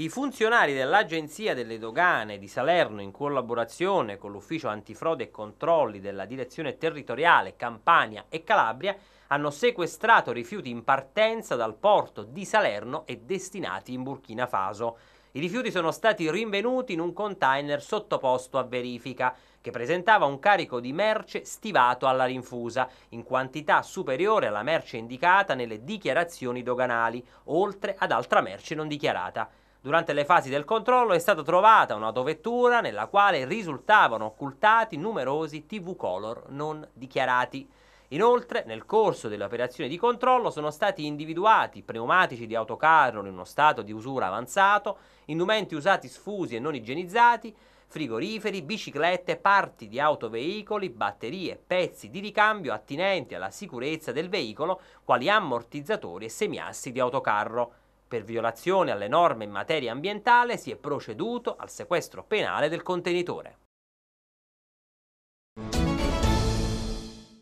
I funzionari dell'Agenzia delle Dogane di Salerno, in collaborazione con l'Ufficio Antifrode e Controlli della Direzione Territoriale Campania e Calabria, hanno sequestrato rifiuti in partenza dal porto di Salerno e destinati in Burkina Faso. I rifiuti sono stati rinvenuti in un container sottoposto a verifica, che presentava un carico di merce stivato alla rinfusa, in quantità superiore alla merce indicata nelle dichiarazioni doganali, oltre ad altra merce non dichiarata. Durante le fasi del controllo è stata trovata un'autovettura nella quale risultavano occultati numerosi TV color non dichiarati. Inoltre, nel corso delle operazioni di controllo sono stati individuati pneumatici di autocarro in uno stato di usura avanzato, indumenti usati sfusi e non igienizzati, frigoriferi, biciclette, parti di autoveicoli, batterie, pezzi di ricambio attinenti alla sicurezza del veicolo, quali ammortizzatori e semiassi di autocarro. Per violazione alle norme in materia ambientale si è proceduto al sequestro penale del contenitore.